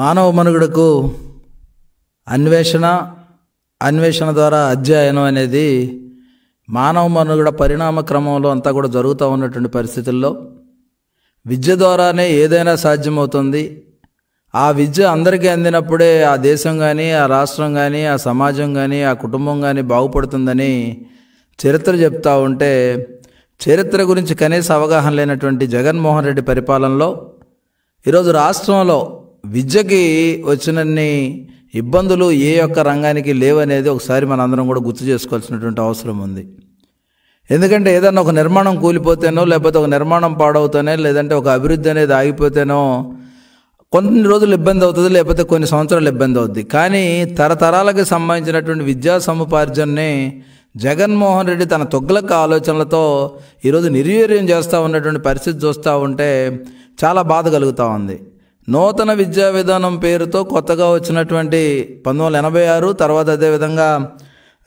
మానవ మనుగడకు అన్వేషణ అన్వేషణ ద్వారా అధ్యయనం అనేది మానవ మనుగడ పరిణామ క్రమంలో అంతా కూడా జరుగుతూ ఉన్నటువంటి పరిస్థితుల్లో విద్య ద్వారానే ఏదైనా సాధ్యమవుతుంది ఆ విద్య అందరికీ అందినప్పుడే ఆ దేశం కానీ ఆ రాష్ట్రం కానీ ఆ సమాజం కానీ ఆ కుటుంబం కానీ బాగుపడుతుందని చరిత్ర చెప్తూ ఉంటే చరిత్ర గురించి కనీస అవగాహన లేనటువంటి జగన్మోహన్ రెడ్డి పరిపాలనలో ఈరోజు రాష్ట్రంలో విద్యకి వచ్చినన్ని ఇబ్బందులు ఏ యొక్క రంగానికి లేవనేది ఒకసారి మన అందరం కూడా గుర్తు చేసుకోవాల్సినటువంటి అవసరం ఉంది ఎందుకంటే ఏదన్నా ఒక నిర్మాణం కూలిపోతేనో లేకపోతే ఒక నిర్మాణం పాడవుతానే లేదంటే ఒక అభివృద్ధి అనేది ఆగిపోతేనో కొన్ని రోజులు ఇబ్బంది అవుతుంది లేకపోతే కొన్ని సంవత్సరాలు ఇబ్బంది అవుద్ది కానీ తరతరాలకు సంబంధించినటువంటి విద్యా సముపార్జనని జగన్మోహన్ రెడ్డి తన తొగ్లక్క ఆలోచనలతో ఈరోజు నిర్వీర్యం చేస్తూ ఉన్నటువంటి పరిస్థితి చూస్తూ ఉంటే చాలా బాధ కలుగుతూ ఉంది నూతన విద్యా విధానం పేరుతో కొత్తగా వచ్చినటువంటి పంతొమ్మిది వందల ఎనభై ఆరు తర్వాత అదేవిధంగా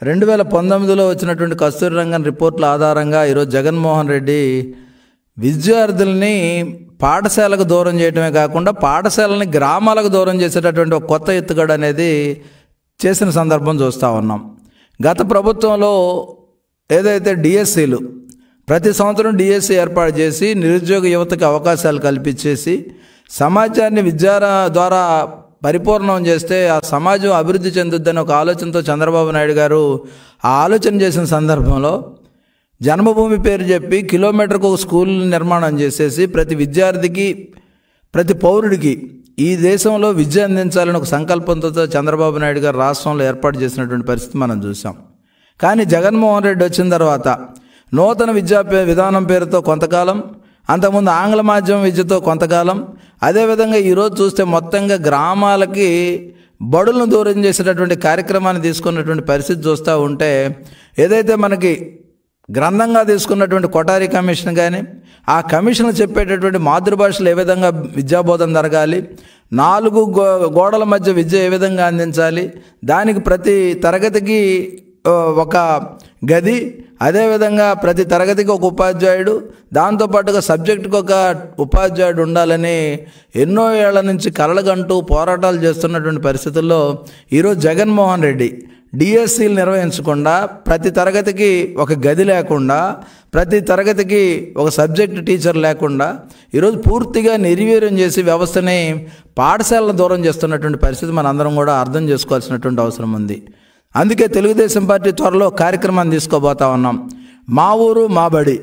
రెండు వేల పంతొమ్మిదిలో వచ్చినటువంటి కస్తూరి రంగన్ రిపోర్ట్ల ఆధారంగా ఈరోజు జగన్మోహన్ రెడ్డి విద్యార్థుల్ని పాఠశాలకు దూరం చేయటమే కాకుండా పాఠశాలని గ్రామాలకు దూరం చేసేటటువంటి ఒక కొత్త ఎత్తుగడ అనేది చేసిన సందర్భం చూస్తూ ఉన్నాం గత ప్రభుత్వంలో ఏదైతే డిఎస్సీలు ప్రతి సంవత్సరం డిఎస్సీ ఏర్పాటు చేసి నిరుద్యోగ యువతకు అవకాశాలు కల్పించేసి సమాజాన్ని విద్యార ద్వారా పరిపూర్ణం చేస్తే ఆ సమాజం అభివృద్ధి చెందుద్దని ఒక ఆలోచనతో చంద్రబాబు నాయుడు గారు ఆ ఆలోచన చేసిన సందర్భంలో జన్మభూమి పేరు చెప్పి కిలోమీటర్కు ఒక స్కూల్ నిర్మాణం చేసేసి ప్రతి విద్యార్థికి ప్రతి పౌరుడికి ఈ దేశంలో విద్య అందించాలని ఒక సంకల్పంతో చంద్రబాబు నాయుడు గారు రాష్ట్రంలో ఏర్పాటు చేసినటువంటి పరిస్థితి మనం చూసాం కానీ జగన్మోహన్ రెడ్డి వచ్చిన తర్వాత నూతన విద్యా విధానం పేరుతో కొంతకాలం అంతకుముందు ఆంగ్ల మాధ్యమం విద్యతో కొంతకాలం అదేవిధంగా ఈరోజు చూస్తే మొత్తంగా గ్రామాలకి బడులను దూరం చేసేటటువంటి కార్యక్రమాన్ని తీసుకున్నటువంటి పరిస్థితి చూస్తూ ఉంటే ఏదైతే మనకి గ్రంథంగా తీసుకున్నటువంటి కొటారి కమిషన్ కానీ ఆ కమిషన్ చెప్పేటటువంటి మాతృభాషలు ఏ విధంగా విద్యాబోధన జరగాలి నాలుగు గో గోడల మధ్య విద్య ఏ విధంగా అందించాలి దానికి ప్రతి తరగతికి ఒక గది అదేవిధంగా ప్రతి తరగతికి ఒక ఉపాధ్యాయుడు దాంతోపాటుగా సబ్జెక్టుకి ఒక ఉపాధ్యాయుడు ఉండాలని ఎన్నో ఏళ్ల నుంచి కలలుగంటూ పోరాటాలు చేస్తున్నటువంటి పరిస్థితుల్లో ఈరోజు జగన్మోహన్ రెడ్డి డిఎస్సీలు నిర్వహించకుండా ప్రతి తరగతికి ఒక గది లేకుండా ప్రతి తరగతికి ఒక సబ్జెక్ట్ టీచర్ లేకుండా ఈరోజు పూర్తిగా నిర్వీర్యం చేసి వ్యవస్థని పాఠశాలను దూరం చేస్తున్నటువంటి పరిస్థితి మనందరం కూడా అర్థం చేసుకోవాల్సినటువంటి అవసరం ఉంది అందుకే తెలుగుదేశం పార్టీ త్వరలో కార్యక్రమాన్ని తీసుకోబోతా ఉన్నాం మా ఊరు మా బడి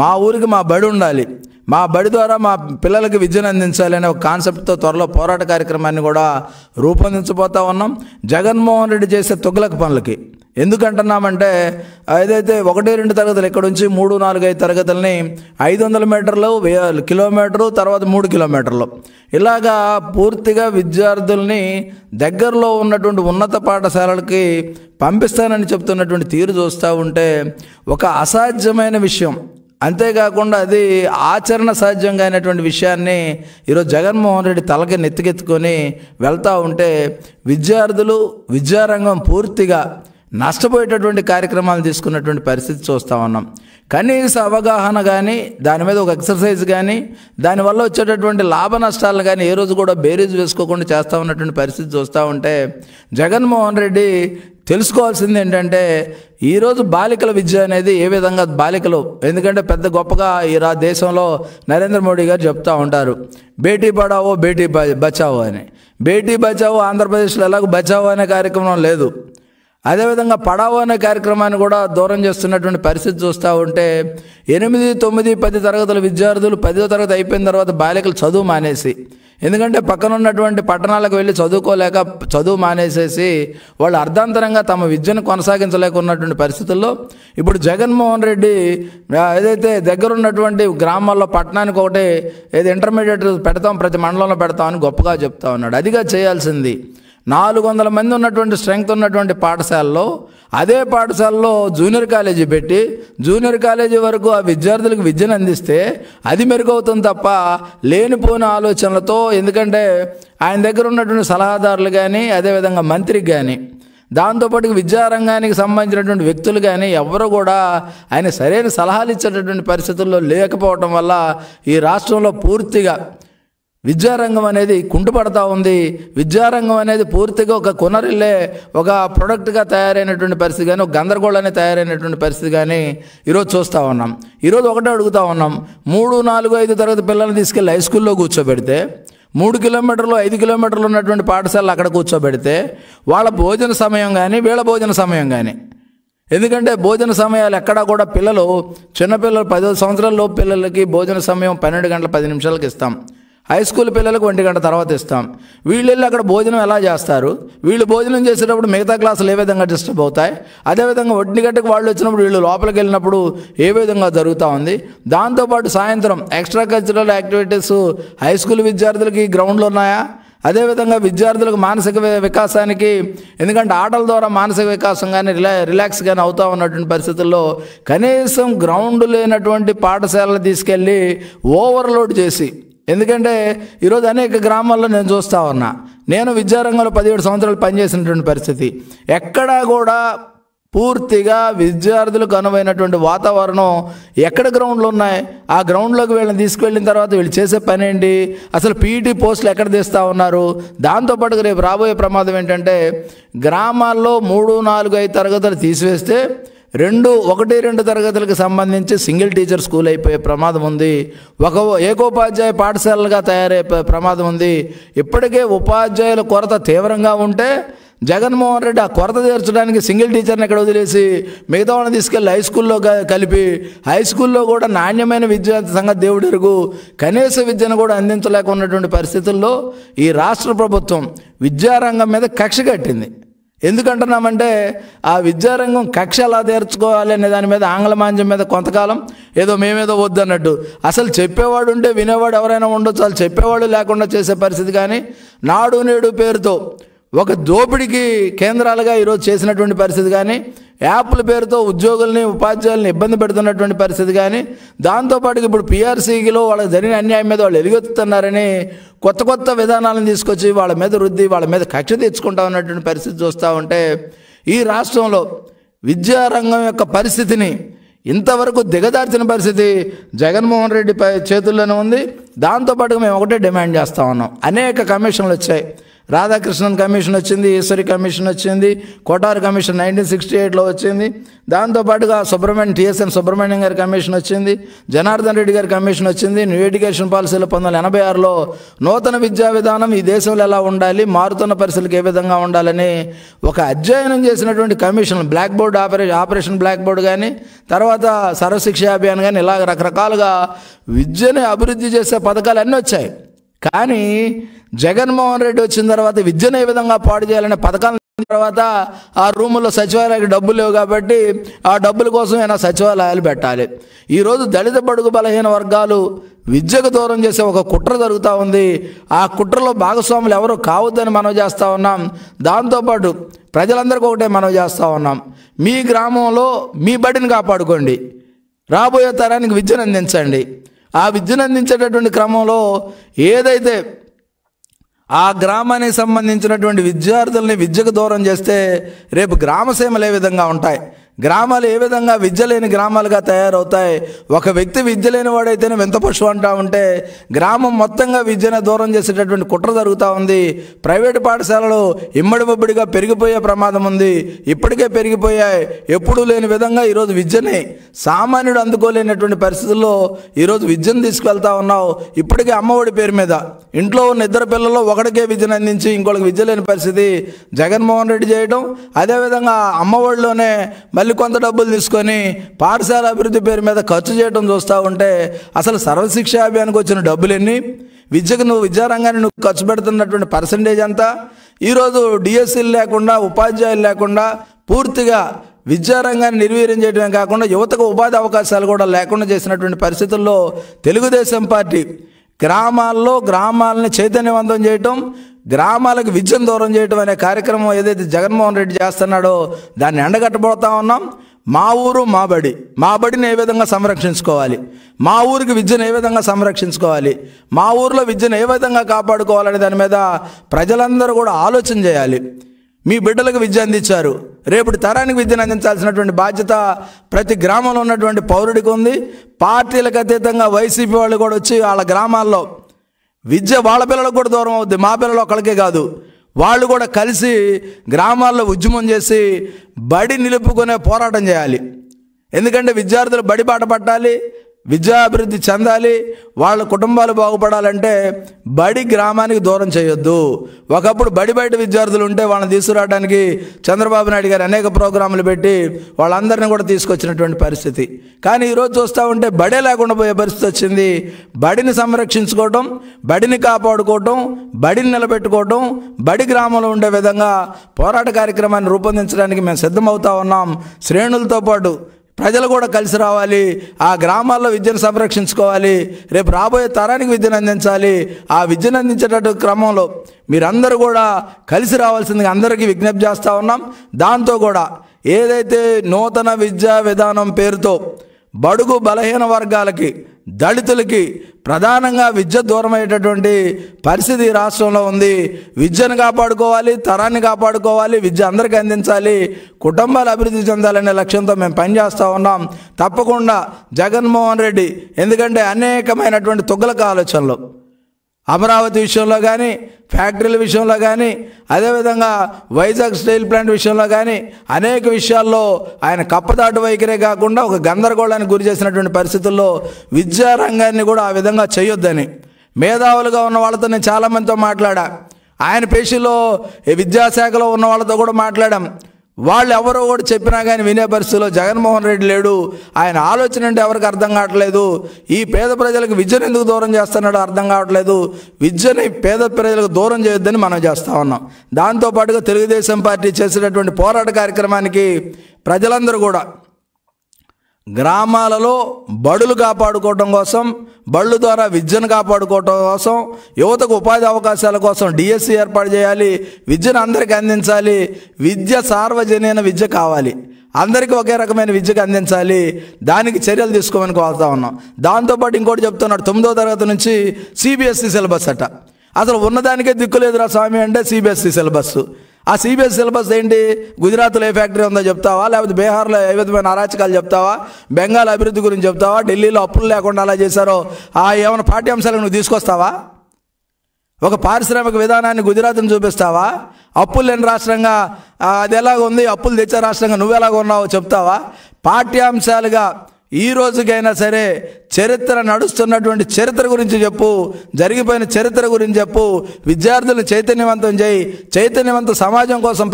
మా ఊరికి మా బడి ఉండాలి మా బడి ద్వారా మా పిల్లలకి విద్యను అందించాలి అనే ఒక కాన్సెప్ట్తో త్వరలో పోరాట కార్యక్రమాన్ని కూడా రూపొందించబోతా ఉన్నాం జగన్మోహన్ రెడ్డి చేసే తొగ్గులకు పనులకి ఎందుకంటున్నామంటే ఏదైతే ఒకటి రెండు తరగతులు ఇక్కడ నుంచి మూడు నాలుగు ఐదు తరగతులని ఐదు వందల మీటర్లు కిలోమీటర్లు తర్వాత మూడు కిలోమీటర్లు ఇలాగా పూర్తిగా విద్యార్థుల్ని దగ్గరలో ఉన్నటువంటి ఉన్నత పాఠశాలలకి పంపిస్తానని చెప్తున్నటువంటి తీరు చూస్తూ ఉంటే ఒక అసాధ్యమైన విషయం అంతేకాకుండా అది ఆచరణ సాధ్యంగా అయినటువంటి విషయాన్ని ఈరోజు జగన్మోహన్ రెడ్డి తలకి నెత్తికెత్తుకొని వెళ్తూ ఉంటే విద్యార్థులు విద్యారంగం పూర్తిగా నష్టపోయేటటువంటి కార్యక్రమాలు తీసుకున్నటువంటి పరిస్థితి చూస్తూ ఉన్నాం కనీస అవగాహన కానీ దాని మీద ఒక ఎక్సర్సైజ్ కానీ దానివల్ల వచ్చేటటువంటి లాభ నష్టాలను కానీ ఏ రోజు కూడా బేరీజ్ వేసుకోకుండా చేస్తూ ఉన్నటువంటి పరిస్థితి చూస్తూ ఉంటే జగన్మోహన్ రెడ్డి తెలుసుకోవాల్సింది ఏంటంటే ఈరోజు బాలికల విద్య అనేది ఏ విధంగా బాలికలు ఎందుకంటే పెద్ద గొప్పగా ఈ రా దేశంలో నరేంద్ర మోడీ గారు చెప్తూ ఉంటారు బేటీ పడావో బేటీ బచావో అని బేటీ బచావో ఆంధ్రప్రదేశ్లో ఎలాగో బచావో అనే కార్యక్రమం లేదు అదేవిధంగా పడావన అనే కార్యక్రమాన్ని కూడా దూరం చేస్తున్నటువంటి పరిస్థితి చూస్తూ ఉంటే ఎనిమిది తొమ్మిది పది తరగతుల విద్యార్థులు పదో తరగతి అయిపోయిన తర్వాత బాలికలు చదువు మానేసి ఎందుకంటే పక్కన ఉన్నటువంటి పట్టణాలకు వెళ్ళి చదువుకోలేక చదువు మానేసేసి వాళ్ళు అర్ధాంతరంగా తమ విద్యను కొనసాగించలేక ఉన్నటువంటి పరిస్థితుల్లో ఇప్పుడు జగన్మోహన్ రెడ్డి ఏదైతే దగ్గరున్నటువంటి గ్రామాల్లో పట్టణానికి ఒకటి ఏది ఇంటర్మీడియట్ పెడతాం ప్రతి మండలంలో పెడతాం అని గొప్పగా చెప్తా ఉన్నాడు అదిగా చేయాల్సింది నాలుగు వందల మంది ఉన్నటువంటి స్ట్రెంగ్త్ ఉన్నటువంటి పాఠశాలలో అదే పాఠశాలలో జూనియర్ కాలేజీ పెట్టి జూనియర్ కాలేజీ వరకు ఆ విద్యార్థులకు విద్యను అందిస్తే అది మెరుగవుతుంది తప్ప లేనిపోని ఆలోచనలతో ఎందుకంటే ఆయన దగ్గర ఉన్నటువంటి సలహాదారులు కానీ అదేవిధంగా మంత్రికి కానీ దాంతోపాటు విద్యారంగానికి సంబంధించినటువంటి వ్యక్తులు కానీ ఎవరు కూడా ఆయన సరైన సలహాలు ఇచ్చేటటువంటి పరిస్థితుల్లో లేకపోవడం వల్ల ఈ రాష్ట్రంలో పూర్తిగా విద్యారంగం అనేది కుంటుపడతా ఉంది విద్యారంగం అనేది పూర్తిగా ఒక కొనరిల్లే ఒక ప్రొడక్ట్గా తయారైనటువంటి పరిస్థితి కానీ ఒక గందరగోళాన్ని తయారైనటువంటి పరిస్థితి కానీ ఈరోజు చూస్తూ ఉన్నాం ఈరోజు ఒకటే అడుగుతూ ఉన్నాం మూడు నాలుగు ఐదు తరగతి పిల్లల్ని తీసుకెళ్ళి హై స్కూల్లో కూర్చోబెడితే మూడు కిలోమీటర్లు ఐదు కిలోమీటర్లు ఉన్నటువంటి పాఠశాలలు అక్కడ కూర్చోబెడితే వాళ్ళ భోజన సమయం కానీ వీళ్ళ భోజన సమయం కానీ ఎందుకంటే భోజన సమయాలు ఎక్కడా కూడా పిల్లలు చిన్నపిల్లలు పదో సంవత్సరాల లోపు పిల్లలకి భోజన సమయం పన్నెండు గంటల పది నిమిషాలకు ఇస్తాం హై స్కూల్ పిల్లలకు ఒంటి గంట తర్వాత ఇస్తాం వెళ్ళి అక్కడ భోజనం ఎలా చేస్తారు వీళ్ళు భోజనం చేసేటప్పుడు మిగతా క్లాసులు ఏ విధంగా డిస్టర్బ్ అవుతాయి అదేవిధంగా ఒంటి గంటకు వాళ్ళు వచ్చినప్పుడు వీళ్ళు లోపలికి వెళ్ళినప్పుడు ఏ విధంగా జరుగుతూ ఉంది దాంతోపాటు సాయంత్రం extra cultural activities high school విద్యార్థులకి గ్రౌండ్లు ఉన్నాయా అదేవిధంగా విద్యార్థులకు మానసిక వికాసానికి ఎందుకంటే ఆటల ద్వారా మానసిక వికాసం కానీ రిలా రిలాక్స్ కానీ అవుతా ఉన్నటువంటి పరిస్థితుల్లో కనీసం గ్రౌండ్ లేనటువంటి పాఠశాలలు తీసుకెళ్ళి ఓవర్లోడ్ చేసి ఎందుకంటే ఈరోజు అనేక గ్రామాల్లో నేను చూస్తూ ఉన్నా నేను విద్యారంగంలో పదిహేడు సంవత్సరాలు పనిచేసినటువంటి పరిస్థితి ఎక్కడా కూడా పూర్తిగా విద్యార్థులకు అనువైనటువంటి వాతావరణం ఎక్కడ గ్రౌండ్లు ఉన్నాయి ఆ గ్రౌండ్లోకి వీళ్ళని తీసుకువెళ్ళిన తర్వాత వీళ్ళు చేసే పని ఏంటి అసలు పీఈటీ పోస్టులు ఎక్కడ తీస్తూ ఉన్నారు దాంతోపాటు రేపు రాబోయే ప్రమాదం ఏంటంటే గ్రామాల్లో మూడు నాలుగు ఐదు తరగతులు తీసివేస్తే రెండు ఒకటి రెండు తరగతులకు సంబంధించి సింగిల్ టీచర్ స్కూల్ అయిపోయే ప్రమాదం ఉంది ఒక ఏకోపాధ్యాయ పాఠశాలలుగా తయారైపోయే ప్రమాదం ఉంది ఇప్పటికే ఉపాధ్యాయుల కొరత తీవ్రంగా ఉంటే జగన్మోహన్ రెడ్డి ఆ కొరత తీర్చడానికి సింగిల్ టీచర్ని ఎక్కడ వదిలేసి మిగతా వాళ్ళని తీసుకెళ్ళి హై స్కూల్లో కలిపి హై స్కూల్లో కూడా నాణ్యమైన విద్య సంగతి దేవుడు కనీస విద్యను కూడా అందించలేక ఉన్నటువంటి పరిస్థితుల్లో ఈ రాష్ట్ర ప్రభుత్వం విద్యారంగం మీద కక్ష కట్టింది ఎందుకంటున్నామంటే ఆ విద్యారంగం కక్ష ఎలా తీర్చుకోవాలి అనే దాని మీద ఆంగ్ల మాంజం మీద కొంతకాలం ఏదో మేమేదో వద్దన్నట్టు అసలు చెప్పేవాడు ఉంటే వినేవాడు ఎవరైనా ఉండొచ్చు అసలు చెప్పేవాడు లేకుండా చేసే పరిస్థితి కానీ నాడు నేడు పేరుతో ఒక దోపిడికి కేంద్రాలుగా ఈరోజు చేసినటువంటి పరిస్థితి కానీ యాప్ల పేరుతో ఉద్యోగుల్ని ఉపాధ్యాయుల్ని ఇబ్బంది పెడుతున్నటువంటి పరిస్థితి కానీ దాంతోపాటు ఇప్పుడు పీఆర్సీలో వాళ్ళకి జరిగిన అన్యాయం మీద వాళ్ళు ఎలుగెత్తుతున్నారని కొత్త కొత్త విధానాలను తీసుకొచ్చి వాళ్ళ మీద రుద్ది వాళ్ళ మీద కక్ష తెచ్చుకుంటా ఉన్నటువంటి పరిస్థితి చూస్తూ ఉంటే ఈ రాష్ట్రంలో విద్యారంగం యొక్క పరిస్థితిని ఇంతవరకు దిగదార్చిన పరిస్థితి జగన్మోహన్ రెడ్డి చేతుల్లోనే ఉంది దాంతోపాటుగా మేము ఒకటే డిమాండ్ చేస్తూ ఉన్నాం అనేక కమిషన్లు వచ్చాయి రాధాకృష్ణన్ కమిషన్ వచ్చింది ఈశ్వరి కమిషన్ వచ్చింది కోటారు కమిషన్ నైన్టీన్ సిక్స్టీ ఎయిట్లో వచ్చింది దాంతోపాటుగా సుబ్రహ్మణ్యం టీఎస్ఎన్ సుబ్రహ్మణ్యం గారి కమిషన్ వచ్చింది జనార్దన్ రెడ్డి గారి కమిషన్ వచ్చింది న్యూ ఎడ్యుకేషన్ పాలసీలో పంతొమ్మిది వందల ఎనభై ఆరులో నూతన విద్యా విధానం ఈ దేశంలో ఎలా ఉండాలి మారుతున్న పరిస్థితులకు ఏ విధంగా ఉండాలని ఒక అధ్యయనం చేసినటువంటి commission black board operation operation black board కానీ తర్వాత సర్వశిక్ష అభియాన్ కానీ ఇలా రకరకాలుగా విద్యని అభివృద్ధి చేసే పథకాలు అన్నీ వచ్చాయి కానీ జగన్మోహన్ రెడ్డి వచ్చిన తర్వాత విద్యను ఏ విధంగా పాడు చేయాలనే పథకాలు తర్వాత ఆ రూములో సచివాలయాలకు డబ్బులు లేవు కాబట్టి ఆ డబ్బుల కోసం ఏమైనా సచివాలయాలు పెట్టాలి ఈరోజు దళిత బడుగు బలహీన వర్గాలు విద్యకు దూరం చేసే ఒక కుట్ర జరుగుతూ ఉంది ఆ కుట్రలో భాగస్వాములు ఎవరు కావద్దని మనం చేస్తూ ఉన్నాం దాంతోపాటు ప్రజలందరికీ ఒకటే మనం చేస్తూ ఉన్నాం మీ గ్రామంలో మీ బడిని కాపాడుకోండి రాబోయే తరానికి విద్యను అందించండి ఆ విద్యను అందించేటటువంటి క్రమంలో ఏదైతే ఆ గ్రామానికి సంబంధించినటువంటి విద్యార్థుల్ని విద్యకు దూరం చేస్తే రేపు గ్రామసీమలు ఏ విధంగా ఉంటాయి గ్రామాలు ఏ విధంగా విద్య లేని గ్రామాలుగా తయారవుతాయి ఒక వ్యక్తి విద్య లేని వాడైతేనే వింత పశువు అంటా ఉంటే గ్రామం మొత్తంగా విద్యను దూరం చేసేటటువంటి కుట్ర జరుగుతూ ఉంది ప్రైవేటు పాఠశాలలు ఇమ్మడి బొబ్బడిగా పెరిగిపోయే ప్రమాదం ఉంది ఇప్పటికే పెరిగిపోయాయి ఎప్పుడూ లేని విధంగా ఈరోజు విద్యని సామాన్యుడు అందుకోలేనటువంటి పరిస్థితుల్లో ఈరోజు విద్యను తీసుకువెళ్తా ఉన్నావు ఇప్పటికే అమ్మఒడి పేరు మీద ఇంట్లో ఉన్న ఇద్దరు పిల్లల్లో ఒకడికే విద్యను అందించి ఇంకొకరికి విద్య లేని పరిస్థితి జగన్మోహన్ రెడ్డి చేయడం అదేవిధంగా అమ్మఒడిలోనే మరి మళ్ళీ కొంత డబ్బులు తీసుకొని పాఠశాల అభివృద్ధి పేరు మీద ఖర్చు చేయడం చూస్తూ ఉంటే అసలు సర్వశిక్ష అభియాన్కి వచ్చిన డబ్బులన్నీ విద్యకు నువ్వు విద్యారంగాన్ని నువ్వు ఖర్చు పెడుతున్నటువంటి పర్సంటేజ్ అంతా ఈరోజు డిఎస్సీలు లేకుండా ఉపాధ్యాయులు లేకుండా పూర్తిగా విద్యారంగాన్ని నిర్వీర్యం చేయడమే కాకుండా యువతకు ఉపాధి అవకాశాలు కూడా లేకుండా చేసినటువంటి పరిస్థితుల్లో తెలుగుదేశం పార్టీ గ్రామాల్లో గ్రామాలని చైతన్యవంతం చేయటం గ్రామాలకు విద్యను దూరం చేయటం అనే కార్యక్రమం ఏదైతే జగన్మోహన్ రెడ్డి చేస్తున్నాడో దాన్ని ఎండగట్టబోతా ఉన్నాం మా ఊరు మా బడి మా బడిని ఏ విధంగా సంరక్షించుకోవాలి మా ఊరికి విద్యను ఏ విధంగా సంరక్షించుకోవాలి మా ఊరిలో విద్యను ఏ విధంగా కాపాడుకోవాలనే దాని మీద ప్రజలందరూ కూడా ఆలోచన చేయాలి మీ బిడ్డలకు విద్య అందించారు రేపటి తరానికి విద్యను అందించాల్సినటువంటి బాధ్యత ప్రతి గ్రామంలో ఉన్నటువంటి పౌరుడికి ఉంది పార్టీలకు అతీతంగా వైసీపీ వాళ్ళు కూడా వచ్చి వాళ్ళ గ్రామాల్లో విద్య వాళ్ళ పిల్లలకు కూడా దూరం అవుద్ది మా పిల్లలు ఒకరికే కాదు వాళ్ళు కూడా కలిసి గ్రామాల్లో ఉద్యమం చేసి బడి నిలుపుకునే పోరాటం చేయాలి ఎందుకంటే విద్యార్థులు బడి పాట పట్టాలి విద్యాభివృద్ధి చెందాలి వాళ్ళ కుటుంబాలు బాగుపడాలంటే బడి గ్రామానికి దూరం చేయొద్దు ఒకప్పుడు బడి బయట విద్యార్థులు ఉంటే వాళ్ళని తీసుకురావడానికి చంద్రబాబు నాయుడు గారు అనేక ప్రోగ్రాములు పెట్టి వాళ్ళందరినీ కూడా తీసుకొచ్చినటువంటి పరిస్థితి కానీ ఈరోజు చూస్తూ ఉంటే బడే లేకుండా పోయే పరిస్థితి వచ్చింది బడిని సంరక్షించుకోవటం బడిని కాపాడుకోవటం బడిని నిలబెట్టుకోవటం బడి గ్రామంలో ఉండే విధంగా పోరాట కార్యక్రమాన్ని రూపొందించడానికి మేము సిద్ధమవుతా ఉన్నాం శ్రేణులతో పాటు ప్రజలు కూడా కలిసి రావాలి ఆ గ్రామాల్లో విద్యను సంరక్షించుకోవాలి రేపు రాబోయే తరానికి విద్యను అందించాలి ఆ విద్యను అందించేటట్టు క్రమంలో మీరందరూ కూడా కలిసి రావాల్సిందిగా అందరికీ విజ్ఞప్తి చేస్తూ ఉన్నాం దాంతో కూడా ఏదైతే నూతన విద్యా విధానం పేరుతో బడుగు బలహీన వర్గాలకి దళితులకి ప్రధానంగా విద్య దూరమయ్యేటటువంటి పరిస్థితి రాష్ట్రంలో ఉంది విద్యను కాపాడుకోవాలి తరాన్ని కాపాడుకోవాలి విద్య అందరికీ అందించాలి కుటుంబాలు అభివృద్ధి చెందాలనే లక్ష్యంతో మేము పనిచేస్తూ ఉన్నాం తప్పకుండా జగన్మోహన్ రెడ్డి ఎందుకంటే అనేకమైనటువంటి తుగ్గలక ఆలోచనలు అమరావతి విషయంలో కానీ ఫ్యాక్టరీల విషయంలో కానీ అదేవిధంగా వైజాగ్ స్టీల్ ప్లాంట్ విషయంలో కానీ అనేక విషయాల్లో ఆయన కప్పదాటు వైఖరే కాకుండా ఒక గందరగోళానికి గురి చేసినటువంటి పరిస్థితుల్లో విద్యారంగాన్ని కూడా ఆ విధంగా చేయొద్దని మేధావులుగా ఉన్న వాళ్ళతో నేను చాలామందితో మాట్లాడా ఆయన పేషీలో విద్యాశాఖలో ఉన్న వాళ్ళతో కూడా మాట్లాడాం వాళ్ళు ఎవరో కూడా చెప్పినా కానీ వినే పరిస్థితిలో జగన్మోహన్ రెడ్డి లేడు ఆయన ఆలోచన అంటే ఎవరికి అర్థం కావట్లేదు ఈ పేద ప్రజలకు విద్యను ఎందుకు దూరం చేస్తున్నాడు అర్థం కావట్లేదు విద్యని పేద ప్రజలకు దూరం చేయొద్దని మనం చేస్తూ ఉన్నాం దాంతోపాటుగా తెలుగుదేశం పార్టీ చేసినటువంటి పోరాట కార్యక్రమానికి ప్రజలందరూ కూడా గ్రామాలలో బడులు కాపాడుకోవడం కోసం బళ్ళు ద్వారా విద్యను కాపాడుకోవటం కోసం యువతకు ఉపాధి అవకాశాల కోసం డిఎస్సి e ఏర్పాటు చేయాలి విద్యను అందరికీ అందించాలి విద్య సార్వజనీన విద్య కావాలి అందరికీ ఒకే రకమైన విద్యకు అందించాలి దానికి చర్యలు తీసుకోమని కోరుతా ఉన్నాం దాంతోపాటు ఇంకోటి చెప్తున్నాడు తొమ్మిదో తరగతి నుంచి సిబిఎస్సి e సిలబస్ అట అసలు ఉన్నదానికే దిక్కు లేదురా స్వామి అంటే సిబిఎస్సి e సిలబస్ ఆ సిబిఎస్ సిలబస్ ఏంటి గుజరాత్లో ఏ ఫ్యాక్టరీ ఉందో చెప్తావా లేకపోతే బీహార్లో ఏ విధమైన అరాచకాలు చెప్తావా బెంగాల్ అభివృద్ధి గురించి చెప్తావా ఢిల్లీలో అప్పులు లేకుండా అలా చేశారో ఆ ఏమైనా పాఠ్యాంశాలు నువ్వు తీసుకొస్తావా ఒక పారిశ్రామిక విధానాన్ని గుజరాత్ని చూపిస్తావా అప్పులు లేని రాష్ట్రంగా అది ఎలాగ ఉంది అప్పులు తెచ్చే రాష్ట్రంగా నువ్వు ఎలాగ ఉన్నావో చెప్తావా పాఠ్యాంశాలుగా ఈ రోజుకైనా సరే చరిత్ర నడుస్తున్నటువంటి చరిత్ర గురించి చెప్పు జరిగిపోయిన చరిత్ర గురించి చెప్పు విద్యార్థులను చైతన్యవంతం చేయి చైతన్యవంత సమాజం కోసం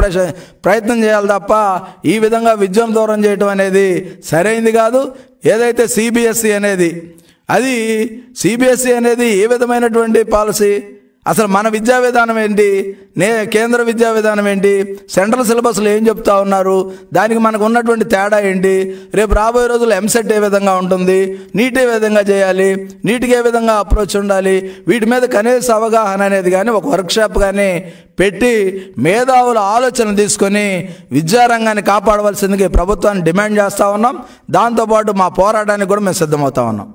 ప్రయత్నం చేయాలి తప్ప ఈ విధంగా విద్యను దూరం చేయటం అనేది సరైంది కాదు ఏదైతే సిబిఎస్సి అనేది అది సిబిఎస్సి అనేది ఏ విధమైనటువంటి పాలసీ అసలు మన విద్యా విధానం ఏంటి నే కేంద్ర విద్యా విధానం ఏంటి సెంట్రల్ సిలబస్లో ఏం చెప్తా ఉన్నారు దానికి మనకు ఉన్నటువంటి తేడా ఏంటి రేపు రాబోయే రోజులు ఎంసెట్ ఏ విధంగా ఉంటుంది నీట్ ఏ విధంగా చేయాలి నీటికి ఏ విధంగా అప్రోచ్ ఉండాలి వీటి మీద కనీస అవగాహన అనేది కానీ ఒక వర్క్షాప్ కానీ పెట్టి మేధావుల ఆలోచన తీసుకొని విద్యారంగాన్ని కాపాడవలసిందిగా ప్రభుత్వాన్ని డిమాండ్ చేస్తూ ఉన్నాం దాంతోపాటు మా పోరాటానికి కూడా మేము సిద్ధమవుతా ఉన్నాం